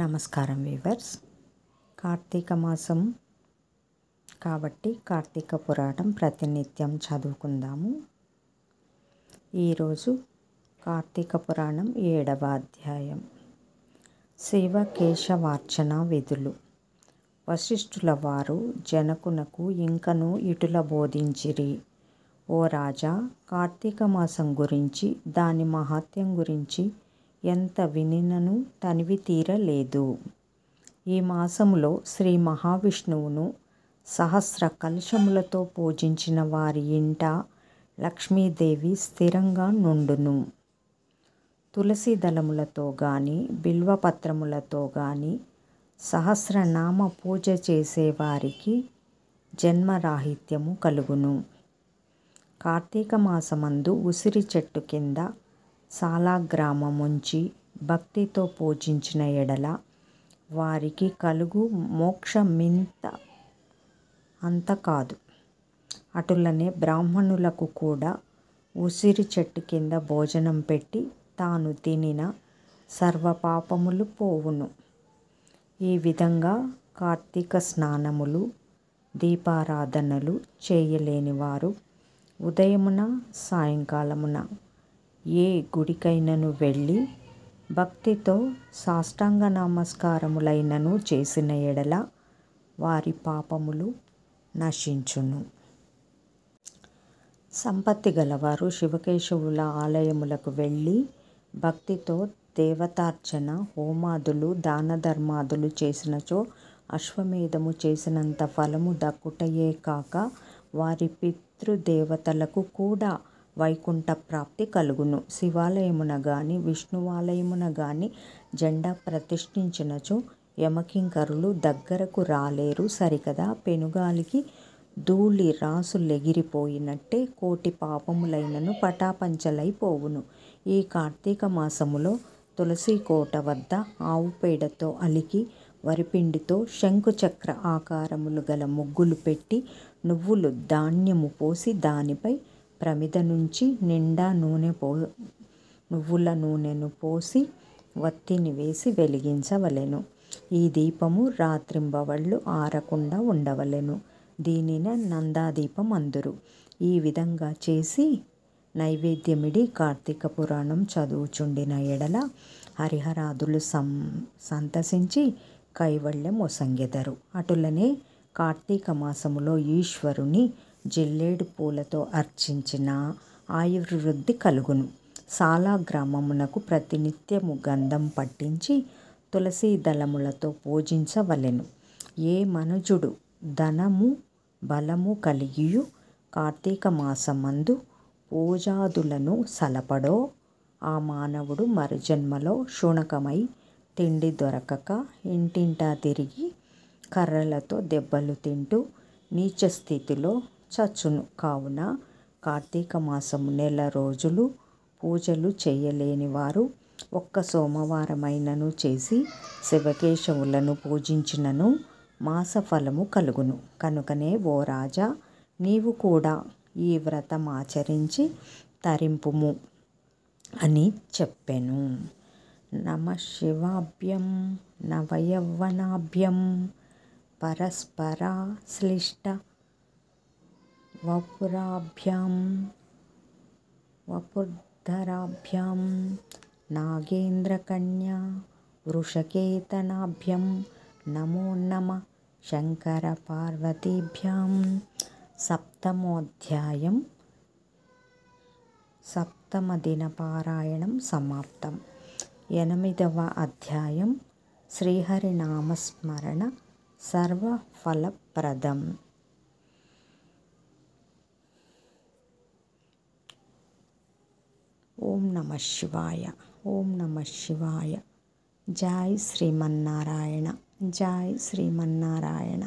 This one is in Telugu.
నమస్కారం వీవర్స్ కార్తీక మాసం కాబట్టి కార్తీక పురాణం ప్రతినిత్యం చదువుకుందాము ఈరోజు కార్తీక పురాణం ఏడవ అధ్యాయం శివ కేశవార్చన విధులు వశిష్ఠుల వారు జనకునకు ఇంకను ఇటుల బోధించిరి ఓ రాజా కార్తీక మాసం గురించి దాని మహాత్యం గురించి ఎంత వినినను తనివి తీరలేదు ఈ మాసములో శ్రీ మహావిష్ణువును సహస్ర కలశములతో పూజించిన వారి ఇంట లక్ష్మీదేవి స్థిరంగా నుండును తులసి దళములతో కానీ బిల్వపత్రములతో కానీ సహస్రనామ పూజ చేసేవారికి జన్మరాహిత్యము కలుగును కార్తీక మాసమందు ఉసిరి చెట్టు కింద ఉంచి భక్తితో పూజించిన ఎడల వారికి కలుగు మోక్షమింత అంత కాదు అటులనే బ్రాహ్మణులకు కూడా ఉసిరి చెట్టు కింద భోజనం పెట్టి తాను తినిన సర్వ పాపములు పోవును ఈ విధంగా కార్తీక స్నానములు దీపారాధనలు చేయలేని వారు ఉదయమున సాయంకాలమున ఏ గుడికైనను వెళ్ళి భక్తితో సాష్టాంగ నమస్కారములైనను చేసిన ఎడల వారి పాపములు నశించును సంపత్తి గలవారు శివకేశవుల ఆలయములకు వెళ్ళి భక్తితో దేవతార్చన హోమాదులు దాన ధర్మాదులు చేసినచో అశ్వమేధము చేసినంత ఫలము దక్కుటయే కాక వారి పితృదేవతలకు కూడా వైకుంఠ ప్రాప్తి కలుగును శివాలయమున గాని విష్ణువాలయమున గాని జెండా ప్రతిష్ఠించినచు యమకింకరులు దగ్గరకు రాలేరు సరికదా పెనుగాలికి ధూళి రాసులెగిరిపోయినట్టే కోటి పాపములైనను పటాపంచలైపోవును ఈ కార్తీక మాసములో తులసి కోట వద్ద ఆవు పేడతో అలికి వరిపిండితో శంకుచక్ర ఆకారములు గల ముగ్గులు పెట్టి నువ్వులు ధాన్యము పోసి దానిపై ప్రమిద నుంచి నిండా నూనె పో నువ్వుల నూనెను పోసి వత్తిని వేసి వెలిగించవలెను ఈ దీపము రాత్రింబవళ్ళు ఆరకుండా ఉండవలెను దీనిని నందాదీపం అందురు ఈ విధంగా చేసి నైవేద్యమిడి కార్తీక పురాణం చదువుచుండిన ఎడల హరిహరాదులు సం సంతసించి కైవల్యం ఒసంగెదరు అటులనే కార్తీక మాసములో ఈశ్వరుని జిల్లేడు పూలతో అర్చించిన ఆయుర్వృద్ధి కలుగును సాలా గ్రామమునకు ప్రతినిత్యము గంధం పట్టించి తులసి దళములతో పూజించవలెను ఏ మనుజుడు ధనము బలము కలిగియు కార్తీక మాసమందు పూజాదులను సలపడో ఆ మానవుడు మరుజన్మలో శునకమై తిండి దొరకక ఇంటింటా తిరిగి కర్రలతో దెబ్బలు తింటూ నీచ స్థితిలో చచ్చును కావున కార్తీక మాసము నెల రోజులు పూజలు చేయలేని వారు ఒక్క సోమవారమైనను చేసి శివకేశవులను పూజించినను మాసఫలము కలుగును కనుకనే ఓ రాజా నీవు కూడా ఈ వ్రతం ఆచరించి తరింపుము అని చెప్పెను నమ శివాభ్యం నవయవ్వనాభ్యం పరస్పరా శ్లిష్ట वपुराभ्यां वपुर्धराभ्यां नागेन्द्रकन्या वृषकेतनाभ्यां नमो नमः शङ्करपार्वतीभ्यां सप्तमोऽध्यायं सप्तमदिनपारायणं समाप्तं एमिदव अध्यायं श्रीहरिनामस्मरण सर्वफलप्रदम् ఓం నమ శివాయ ఓం నమ శివాయ జాయ్ శ్రీమన్నారాయణ జాయ్ శ్రీమన్నారాయణ